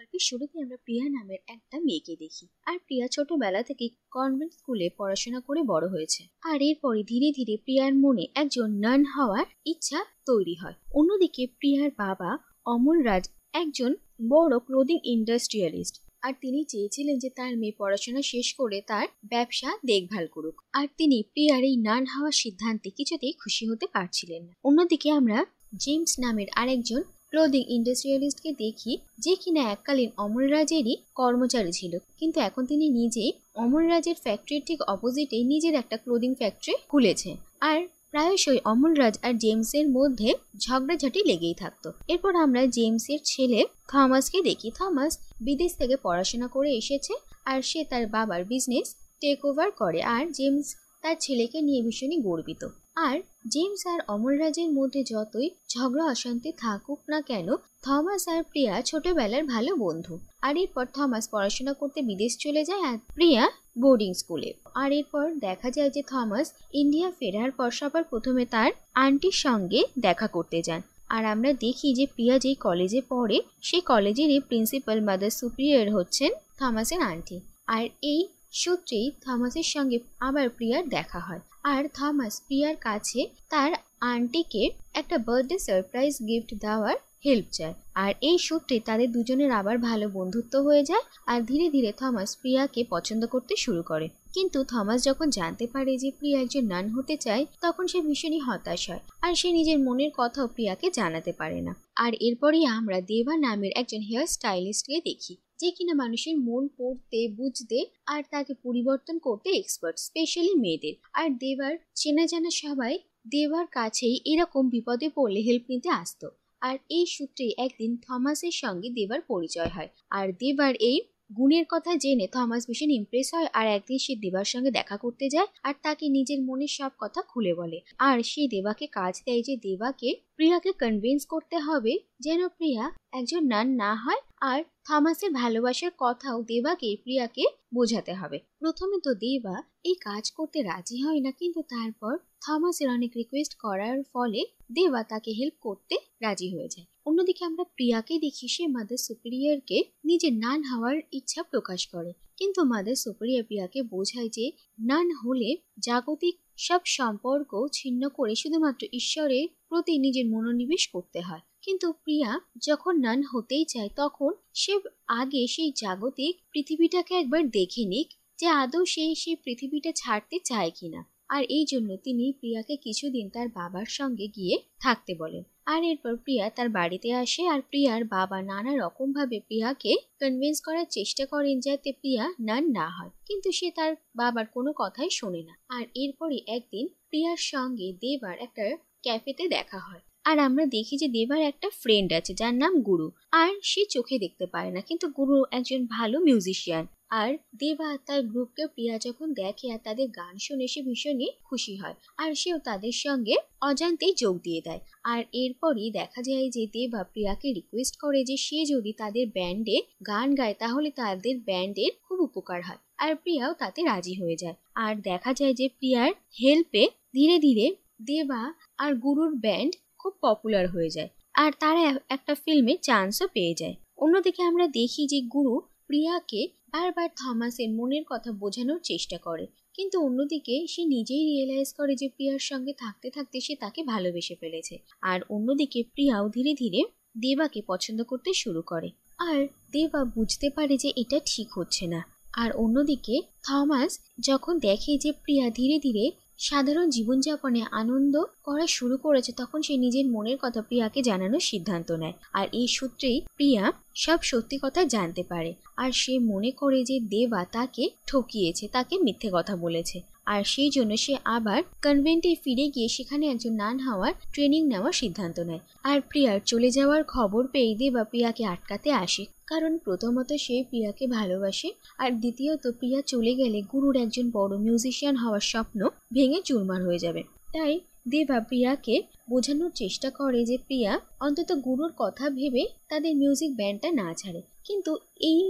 গল্পের শুরুতে আমরা প্রিয়া নামের একটা মেয়েকে দেখি আর প্রিয়া ছোটবেলা থেকে কনভেন্ট স্কুলে পড়াশোনা করে বড় হয়েছে আর এরপরে ধীরে ধীরে প্রিয়ার মনে একজন নান হওয়ার ইচ্ছা তৈরি হয় অন্যদিকে প্রিয়ার বাবা অমল রাজ একজন বড় ক্লোদিং ইন্ডাস্ট্রিয়ালিস্ট আর তিনি চেয়েছিলেন যে তার মেয়ে পড়াশোনা শেষ করে তার ব্যবসা দেখভাল করুক আর তিনি প্রিয়ার এই নান হওয়ার সিদ্ধান্তে কিছুতেই খুশি হতে পারছিলেন না অন্যদিকে আমরা জেমস নামের আরেকজন ক্লোদিং ইন্ডাস্ট্রিয়ালিস্টকে দেখি যে কিনা এককালীন অমর রাজেরই কর্মচারী ছিল কিন্তু এখন তিনি নিজেই অমর রাজের ফ্যাক্টরির ঠিক অপোজিটে নিজের একটা ক্লোদিং ফ্যাক্টরি খুলেছে আর প্রায়শই অমলরাজ আর জেমসের মধ্যে ঝগড়াঝাটি লেগেই থাকতো এরপর আমরা জেমসের ছেলে থমাসকে দেখি থমাস বিদেশ থেকে পড়াশোনা করে এসেছে আর সে তার বাবার বিজনেস টেক ওভার করে আর জেমস তার ছেলেকে নিয়ে ভীষণই গর্বিত আর জেমস আর অমলরাজের মধ্যে যতই ঝগড়া অশান্তি থাকুক না কেন থমাস আর প্রিয়া ছোটবেলার ভালো বন্ধু আর এরপর থমাস পড়াশোনা করতে বিদেশ চলে যায় আর প্রিয়া বোর্ডিং স্কুলে আর এরপর দেখা যায় যে থমাস ইন্ডিয়া ফেরার পর সবার প্রথমে তার আন্টির সঙ্গে দেখা করতে যান আর আমরা দেখি যে প্রিয়া যেই কলেজে পড়ে সেই কলেজেরই প্রিন্সিপাল মাদার সুপ্রিয়র হচ্ছেন থমাসের আন্টি আর এই সূত্রেই থমাসের সঙ্গে আবার প্রিয়ার দেখা হয় আর থমাস প্রিয়ার কাছে তার আন্টিকে একটা বার্থডে সারপ্রাইজ গিফট দেওয়ার হেল্প চায় আর এই সূত্রে তাদের দুজনের আবার ভালো বন্ধুত্ব হয়ে যায় আর ধীরে ধীরে থমাস প্রিয়াকে পছন্দ করতে শুরু করে কিন্তু থমাস যখন জানতে পারে যে প্রিয়া একজন নান হতে চায় তখন সে ভীষণই হতাশ হয় আর সে নিজের মনের কথাও প্রিয়াকে জানাতে পারে না আর এরপরেই আমরা দেবা নামের একজন হেয়ার স্টাইলিস্টকে দেখি যে কিনা মানুষের মন পড়তে বুঝতে আর তাকে পরিবর্তন করতে এক্সপার্ট স্পেশালি মেয়েদের আর দেবার চেনা জানা সবাই দেবার কাছেই এরকম বিপদে পড়লে হেল্প নিতে আসতো আর এই সূত্রে একদিন থমাসের সঙ্গে দেবার পরিচয় হয় আর দেবার এই গুণের কথা জেনে থমাস ভীষণ ইমপ্রেস হয় আর একদিন সে দেবার সঙ্গে দেখা করতে যায় আর তাকে নিজের মনের সব কথা খুলে বলে আর সে দেবাকে কাজ দেয় যে দেবাকে প্রিয়াকে কনভিন্স করতে হবে যেন প্রিয়া একজন নান না হয় আর থমাসের ভালোবাসার কথাও দেবাকে প্রিয়াকে বোঝাতে হবে প্রথমে তো দেবা এই কাজ করতে রাজি হয় না কিন্তু তারপর থামাস ইরানিক রিকোয়েস্ট করার ফলে দেবা তাকে হেল্প করতে রাজি হয়ে যায় অন্যদিকে আমরা প্রিয়াকে দেখি সে মাদার সুপ্রিয়ারকে নিজের নান হওয়ার ইচ্ছা প্রকাশ করে কিন্তু মাদার সুপ্রিয়া প্রিয়াকে বোঝায় যে নান হলে জাগতিক সব সম্পর্ক ছিন্ন করে শুধুমাত্র ঈশ্বরের প্রতি নিজের মনোনিবেশ করতে হয় কিন্তু প্রিয়া যখন নান হতেই চায় তখন সে আগে সেই জাগতিক পৃথিবীটাকে একবার দেখে নিক যে আদৌ সে সেই পৃথিবীটা ছাড়তে চায় কিনা আর এই জন্য তিনি প্রিয়াকে কিছুদিন তার বাবার সঙ্গে গিয়ে থাকতে বলেন আর এরপর প্রিয়া তার বাড়িতে আসে আর প্রিয়ার বাবা নানা ভাবে প্রিয়াকে কনভিন্স করার চেষ্টা করেন যাতে প্রিয়া নান না হয় কিন্তু সে তার বাবার কোনো কথাই শোনে না আর এরপরই একদিন প্রিয়ার সঙ্গে দেবার একটা ক্যাফেতে দেখা হয় আর আমরা দেখি যে দেবার একটা ফ্রেন্ড আছে যার নাম গুরু আর সে চোখে দেখতে পায় না কিন্তু গুরু একজন ভালো মিউজিশিয়ান আর দেবা আর তার গ্রুপকে প্রিয়া যখন দেখে আর তাদের গান শুনে সে ভীষণই খুশি হয় আর সেও তাদের সঙ্গে অজান্তেই যোগ দিয়ে দেয় আর এরপরই দেখা যায় যে দেবা প্রিয়াকে রিকোয়েস্ট করে যে সে যদি তাদের ব্যান্ডে গান গায় তাহলে তাদের ব্যান্ডের খুব উপকার হয় আর প্রিয়াও তাতে রাজি হয়ে যায় আর দেখা যায় যে প্রিয়ার হেল্পে ধীরে ধীরে দেবা আর গুরুর ব্যান্ড খুব পপুলার হয়ে যায় আর তারা একটা ফিল্মে চান্সও পেয়ে যায় অন্যদিকে আমরা দেখি যে গুরু প্রিয়াকে বারবার থমাস এর মনের কথা বোঝানোর চেষ্টা করে কিন্তু অন্যদিকে সে নিজেই রিয়েলাইজ করে যে প্রিয়ার সঙ্গে থাকতে থাকতে সে তাকে ভালোবেসে ফেলেছে আর অন্যদিকে প্রিয়াও ধীরে ধীরে দেবাকে পছন্দ করতে শুরু করে আর দেবা বুঝতে পারে যে এটা ঠিক হচ্ছে না আর অন্যদিকে থমাস যখন দেখে যে প্রিয়া ধীরে ধীরে সাধারণ জীবনযাপনে আনন্দ করা শুরু করেছে তখন সে নিজের মনের কথা প্রিয়াকে জানানোর সিদ্ধান্ত নেয় আর এই সূত্রেই প্রিয়া সব সত্যি কথা জানতে পারে আর সে মনে করে যে দেবা তাকে ঠকিয়েছে তাকে মিথ্যে কথা বলেছে আর সেই জন্য সে আবার কনভেন্টে ফিরে গিয়ে সেখানে একজন নান হওয়ার ট্রেনিং নেওয়ার সিদ্ধান্ত নেয় আর প্রিয়ার চলে যাওয়ার খবর পেয়ে দেবা প্রিয়াকে আটকাতে আসে কারণ প্রথমত সে প্রিয়াকে ভালোবাসে আর দ্বিতীয়ত প্রিয়া চলে গেলে গুরুর একজন বড় মিউজিশিয়ান হওয়ার স্বপ্ন ভেঙে চুরমার হয়ে যাবে তাই দেবা প্রিয়াকে বোঝানোর চেষ্টা করে যে প্রিয়া অন্তত গুরুর কথা ভেবে তাদের মিউজিক ব্যান্ডটা না ছাড়ে কিন্তু এই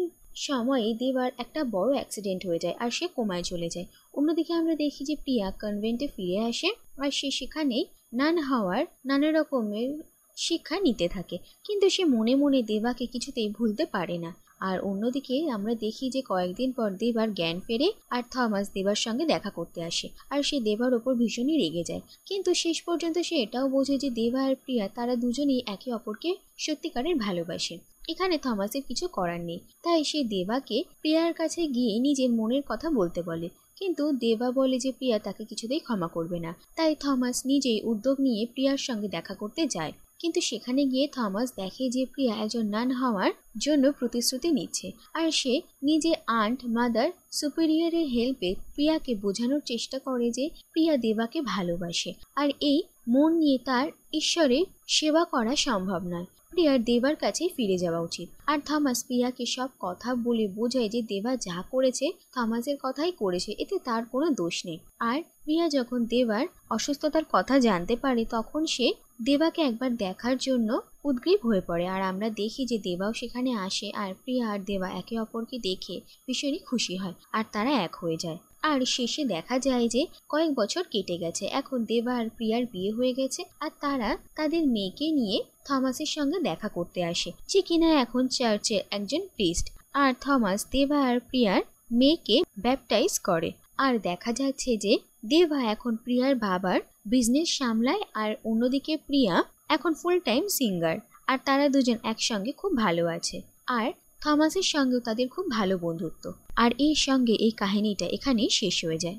সময়ে দেবার একটা বড় অ্যাক্সিডেন্ট হয়ে যায় আর সে কোমায় চলে যায় অন্যদিকে আমরা দেখি যে প্রিয়া কনভেন্টে ফিরে আসে আর সে সেখানেই নান হওয়ার নানা রকমের শিক্ষা নিতে থাকে কিন্তু সে মনে মনে দেবাকে কিছুতেই ভুলতে পারে না আর অন্যদিকে আমরা দেখি যে কয়েকদিন পর দেবার জ্ঞান ফেরে আর থমাস দেবার সঙ্গে দেখা করতে আসে আর সে দেবার ওপর ভীষণই রেগে যায় কিন্তু শেষ পর্যন্ত সে এটাও বোঝে যে দেবা আর প্রিয়া তারা দুজনেই একে অপরকে সত্যিকারের ভালোবাসে এখানে থমাসের কিছু করার নেই তাই সে দেবাকে প্রিয়ার কাছে গিয়ে নিজের মনের কথা বলতে বলে কিন্তু দেবা বলে যে প্রিয়া তাকে কিছুতেই ক্ষমা করবে না তাই থমাস নিজেই উদ্যোগ নিয়ে প্রিয়ার সঙ্গে দেখা করতে যায় কিন্তু সেখানে গিয়ে থমাস দেখে যে প্রিয়া একজন নান হওয়ার জন্য প্রতিশ্রুতি নিচ্ছে আর সে নিজে আন্ট মাদার সুপিরিয়রের হেল্পে প্রিয়াকে বোঝানোর চেষ্টা করে যে প্রিয়া দেবাকে ভালোবাসে আর এই মন নিয়ে তার ঈশ্বরের সেবা করা সম্ভব নয় প্রিয়ার দেবার কাছে ফিরে যাওয়া উচিত আর থমাস প্রিয়াকে সব কথা বলে বোঝায় যে দেবা যা করেছে থমাসের কথাই করেছে এতে তার কোনো দোষ নেই আর প্রিয়া যখন দেবার অসুস্থতার কথা জানতে পারে তখন সে দেবাকে একবার দেখার জন্য উদ্গ্রীব হয়ে পড়ে আর আমরা দেখি যে দেবাও সেখানে আসে আর প্রিয়া আর দেবা একে অপরকে দেখে ভীষণই খুশি হয় আর তারা এক হয়ে যায় আর শেষে দেখা যায় যে কয়েক বছর কেটে গেছে এখন দেবা আর প্রিয়ার বিয়ে হয়ে গেছে আর তারা তাদের মেয়েকে নিয়ে থমাসের সঙ্গে দেখা করতে আসে যে কিনা এখন চার্চের একজন প্রিস্ট আর থমাস দেবা আর প্রিয়ার মেয়েকে ব্যাপটাইজ করে আর দেখা যাচ্ছে যে দেবা এখন প্রিয়ার বাবার বিজনেস সামলায় আর অন্যদিকে প্রিয়া এখন ফুল টাইম সিঙ্গার আর তারা দুজন একসঙ্গে খুব ভালো আছে আর থমাসের সঙ্গেও তাদের খুব ভালো বন্ধুত্ব আর এই সঙ্গে এই কাহিনীটা এখানেই শেষ হয়ে যায়